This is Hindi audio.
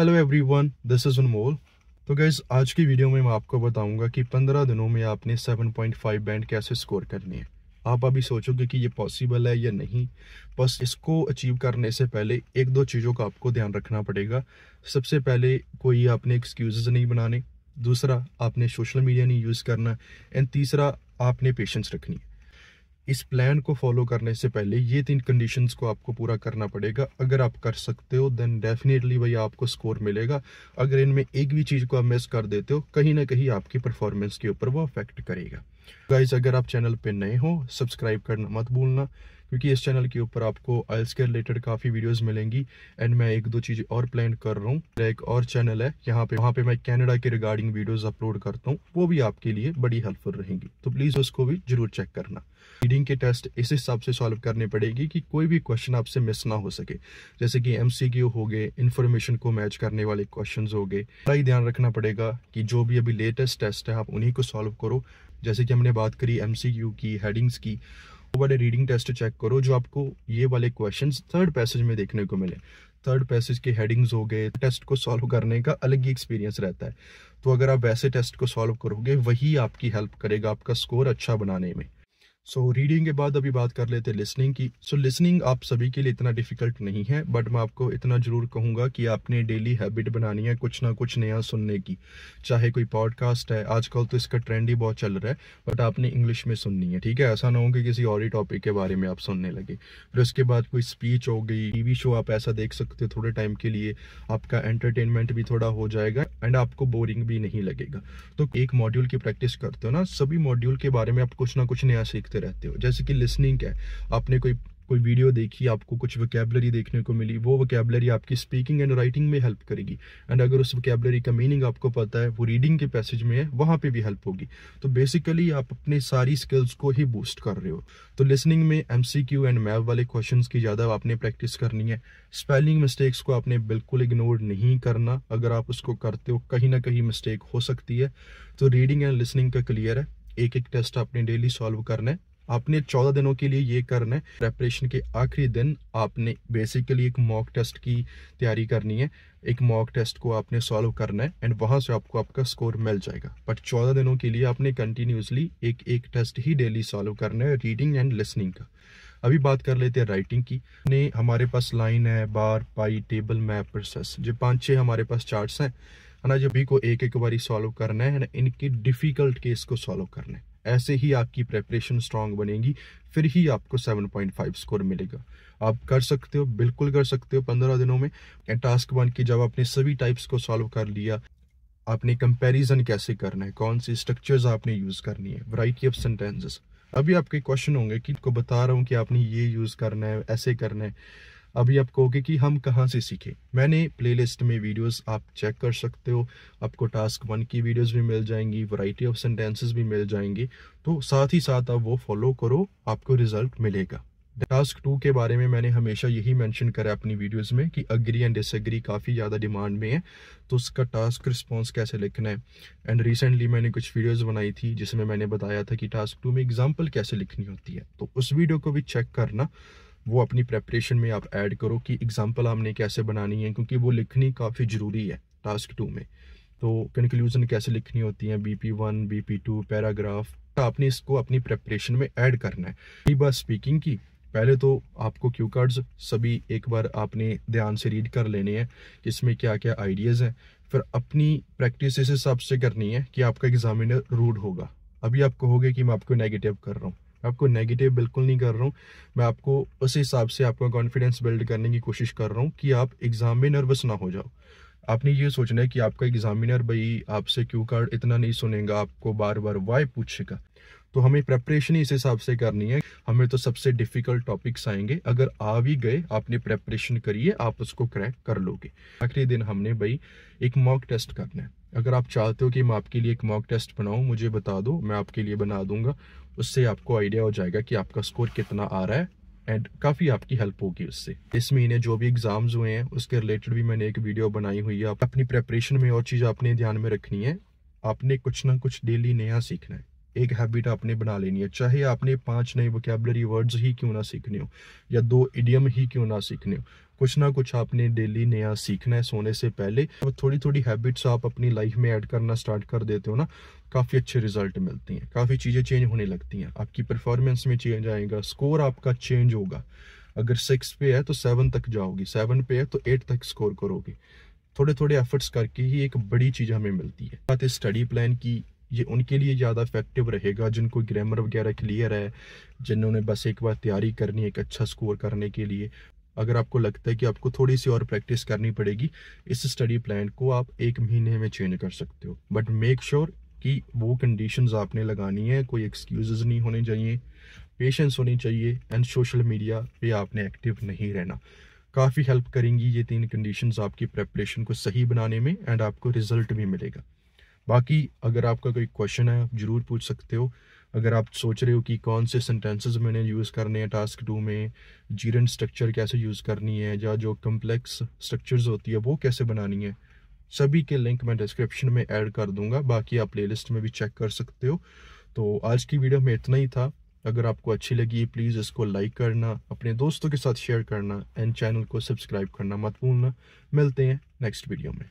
hello everyone this is Anmol तो गैस आज की वीडियो में मैं आपको बताऊंगा कि 15 दिनों में आपने 7.5 बैंड कैसे स्कोर करनी है आप अभी सोचोगे कि ये पॉसिबल है या नहीं बस इसको अचीव करने से पहले एक दो चीज़ों का आपको ध्यान रखना पड़ेगा सबसे पहले कोई आपने एक्सक्यूज़ नहीं बनाने दूसरा आपने सोशल मीडिया नहीं यूज़ करना एंड तीसरा आपने पेशेंस रखनी है इस प्लान को फॉलो करने से पहले ये तीन कंडीशंस को आपको पूरा करना पड़ेगा अगर आप कर सकते हो देन डेफिनेटली भाई आपको स्कोर मिलेगा अगर इनमें एक भी चीज़ को आप मिस कर देते हो कहीं ना कहीं आपकी परफॉर्मेंस के ऊपर वो अफेक्ट करेगा गाइज अगर आप चैनल पे नए हो सब्सक्राइब करना मत भूलना क्योंकि इस चैनल के ऊपर आपको आयल्स के रिलेटेड काफ़ी वीडियोस मिलेंगी एंड मैं एक दो चीज और प्लान कर रहा हूँ एक और चैनल है यहाँ पे वहाँ पे मैं कनाडा के रिगार्डिंग वीडियोस अपलोड करता हूँ वो भी आपके लिए बड़ी हेल्पफुल रहेंगी तो प्लीज़ उसको भी जरूर चेक करना रीडिंग के टेस्ट इस हिसाब से सॉल्व करने पड़ेगी कि कोई भी क्वेश्चन आपसे मिस ना हो सके जैसे कि एम हो गए इन्फॉर्मेशन को मैच करने वाले क्वेश्चन हो गए ध्यान रखना पड़ेगा कि जो भी अभी लेटेस्ट टेस्ट है आप उन्हीं को सॉल्व करो जैसे कि हमने बात करी एम की हेडिंग्स की वो वाले रीडिंग टेस्ट चेक करो जो आपको ये वाले क्वेश्चन थर्ड पैसेज में देखने को मिले थर्ड पैसेज के हेडिंग्स हो गए टेस्ट को सॉल्व करने का अलग ही एक्सपीरियंस रहता है तो अगर आप वैसे टेस्ट को सॉल्व करोगे वही आपकी हेल्प करेगा आपका स्कोर अच्छा बनाने में सो so, रीडिंग के बाद अभी बात कर लेते हैं लिसनिंग की सो so, लिसनिंग आप सभी के लिए इतना डिफिकल्ट नहीं है बट मैं आपको इतना ज़रूर कहूंगा कि आपने डेली हैबिट बनानी है कुछ ना कुछ नया सुनने की चाहे कोई पॉडकास्ट है आजकल तो इसका ट्रेंड ही बहुत चल रहा है बट आपने इंग्लिश में सुननी है ठीक है ऐसा ना हो कि किसी और ही टॉपिक के बारे में आप सुनने लगे फिर उसके बाद कोई स्पीच हो गई टीवी शो आप ऐसा देख सकते हो थोड़े टाइम के लिए आपका एंटरटेनमेंट भी थोड़ा हो जाएगा एंड आपको बोरिंग भी नहीं लगेगा तो एक मॉड्यूल की प्रैक्टिस करते हो ना सभी मॉड्यूल के बारे में आप कुछ ना कुछ नया सीखते रहते हो जैसे कि लिसनिंग है आपने कोई कोई वीडियो देखी आपको कुछ वकेबलरी देखने को मिली वो वकेबलरी आपकी स्पीकिंग एंड राइटिंग में हेल्प करेगी एंड अगर उस वकेबलरी का मीनिंग आपको पता है वो रीडिंग के पैसेज में है वहाँ पे भी हेल्प होगी तो बेसिकली आप अपने सारी स्किल्स को ही बूस्ट कर रहे हो तो लिसनिंग में एम एंड मैव वाले क्वेश्चन की ज़्यादा आपने प्रैक्टिस करनी है स्पेलिंग मिस्टेक्स को आपने बिल्कुल इग्नोर नहीं करना अगर आप उसको करते हो कहीं ना कहीं मिस्टेक हो सकती है तो रीडिंग एंड लिसनिंग का क्लियर है एक एक टेस्ट आपने डेली सॉल्व करना है आपने चौदह दिनों के लिए ये करना है प्रेपरेशन के आखिरी दिन आपने बेसिकली एक मॉक टेस्ट की तैयारी करनी है एक मॉक टेस्ट को आपने सॉल्व करना है एंड वहां से आपको आपका स्कोर मिल जाएगा बट चौदह दिनों के लिए आपने कंटिन्यूसली एक एक टेस्ट ही डेली सॉल्व करना है रीडिंग एंड लिसनिंग का अभी बात कर लेते हैं राइटिंग की ने हमारे पास लाइन है bar pie table map process जो पांच छह हमारे पास चार्ट्स हैं है ना जो भी को एक एक बारी सॉल्व करना है एंड इनकी डिफिकल्ट केस को सॉल्व करना है ऐसे ही आपकी प्रेपरेशन स्ट्रांग बनेगी फिर ही आपको 7.5 स्कोर मिलेगा आप कर सकते हो बिल्कुल कर सकते हो पंद्रह दिनों में एंड टास्क वन की जब आपने सभी टाइप्स को सॉल्व कर लिया आपने कंपैरिजन कैसे करना है कौन सी स्ट्रक्चर्स आपने यूज़ करनी है वराइटी ऑफ सेंटेंसेस अभी आपके क्वेश्चन होंगे कि आपको बता रहा हूँ कि आपने ये यूज़ करना है ऐसे करना है अभी आप कहोगे कि हम कहाँ से सीखे मैंने प्लेलिस्ट में वीडियोस आप चेक कर सकते हो आपको टास्क वन की वीडियोस भी मिल जाएंगी वैरायटी ऑफ सेंटेंसेस भी मिल जाएंगे तो साथ ही साथ आप वो फॉलो करो आपको रिजल्ट मिलेगा टास्क टू के बारे में मैंने हमेशा यही मेंशन करा अपनी वीडियोस में कि अग्री एंड डिसएग्री काफ़ी ज़्यादा डिमांड में है तो उसका टास्क रिस्पांस कैसे लिखना है एंड रिसेंटली मैंने कुछ वीडियोस बनाई थी जिसमें मैंने बताया था कि टास्क टू में एग्जांपल कैसे लिखनी होती है तो उस वीडियो को भी चेक करना वो अपनी प्रेपरेशन में आप ऐड करो कि एग्जांपल आपने कैसे बनानी है क्योंकि वो लिखनी काफ़ी ज़रूरी है टास्क टू में तो कंक्लूजन कैसे लिखनी होती है B P one B P two paragraph आपने इसको अपनी प्रेपरेशन में ऐड करना है पहली बार स्पीकिंग की पहले तो आपको क्यू कार्ड्स सभी एक बार आपने ध्यान से रीड कर लेने हैं कि इसमें क्या क्या आइडियाज़ हैं फिर अपनी प्रैक्टिस इस हिसाब से करनी है कि आपका एग्जामिनर रूड होगा अभी आप कहोगे कि मैं आपको नेगेटिव कर रहा हूँ आपको नेगेटिव बिल्कुल नहीं कर रहा हूँ मैं आपको उस हिसाब से आपका कॉन्फिडेंस बिल्ड करने की कोशिश कर रहा हूँ कि आप एग्ज़ाम में नर्वस ना हो जाओ आपने ये सोचना है कि आपका एग्जामिनर भाई आपसे क्यू कार्ड इतना नहीं सुनेगा आपको बार बार वाई पूछेगा तो हमें प्रेपरेशन इस हिसाब से करनी है हमें तो सबसे डिफिकल्ट टॉपिक्स आएंगे अगर आ भी गए आपने प्रेपरेशन करिए आप उसको क्रैक कर लोगे आखिरी दिन हमने भाई एक मॉक टेस्ट करना है अगर आप चाहते हो कि मैं आपके लिए एक मॉक टेस्ट बनाऊँ मुझे बता दो मैं आपके लिए बना दूंगा उससे आपको आइडिया हो जाएगा कि आपका स्कोर कितना आ रहा है एंड काफ़ी आपकी हेल्प होगी उससे इस महीने जो भी एग्जाम्स हुए हैं उसके रिलेटेड भी मैंने एक वीडियो बनाई हुई है अपनी प्रेपरेशन में और चीज़ आपने ध्यान में रखनी है आपने कुछ ना कुछ डेली नया सीखना है एक हैबिट आपने बना लेनी है चाहे आपने पांच नए वोकेबलरी वर्ड्स ही क्यों ना सीखने हो या दो इडियम ही क्यों ना सीखने हो कुछ ना कुछ आपने डेली नया सीखना है सोने से पहले और थोड़ी थोड़ी हैबिट्स आप अपनी लाइफ में ऐड करना स्टार्ट कर देते हो ना काफ़ी अच्छे रिजल्ट मिलते हैं काफ़ी चीज़ें चेंज होने लगती हैं आपकी परफॉर्मेंस में चेंज आएगा स्कोर आपका चेंज होगा अगर सिक्स पे है तो सेवन तक जाओगी सेवन पे है तो एट तक स्कोर करोगे थोड़े थोड़े एफर्ट्स करके ही एक बड़ी चीज़ हमें मिलती है बात है स्टडी प्लान की ये उनके लिए ज़्यादा इफेक्टिव रहेगा जिनको ग्रामर वगैरह क्लियर है जिन्होंने बस एक बार तैयारी करनी है एक अच्छा स्कोर करने के लिए अगर आपको लगता है कि आपको थोड़ी सी और प्रैक्टिस करनी पड़ेगी इस स्टडी प्लान को आप एक महीने में चेंज कर सकते हो बट मेक श्योर कि वो कंडीशंस आपने लगानी है कोई एक्सक्यूज नहीं होने चाहिए पेशेंस होनी चाहिए एंड सोशल मीडिया पे आपने एक्टिव नहीं रहना काफ़ी हेल्प करेंगी ये तीन कंडीशंस आपकी प्रेपरेशन को सही बनाने में एंड आपको रिजल्ट भी मिलेगा बाकी अगर आपका कोई क्वेश्चन है आप ज़रूर पूछ सकते हो अगर आप सोच रहे हो कि कौन से सेंटेंसेस मैंने यूज़ करने हैं टास्क टू में जीरन स्ट्रक्चर कैसे यूज़ करनी है या जो कम्प्लेक्स स्ट्रक्चर्स होती है वो कैसे बनानी है सभी के लिंक मैं डिस्क्रिप्शन में ऐड कर दूंगा बाकी आप प्लेलिस्ट में भी चेक कर सकते हो तो आज की वीडियो में इतना ही था अगर आपको अच्छी लगी प्लीज़ इसको लाइक करना अपने दोस्तों के साथ शेयर करना एंड चैनल को सब्सक्राइब करना मत भूलना मिलते हैं नेक्स्ट वीडियो में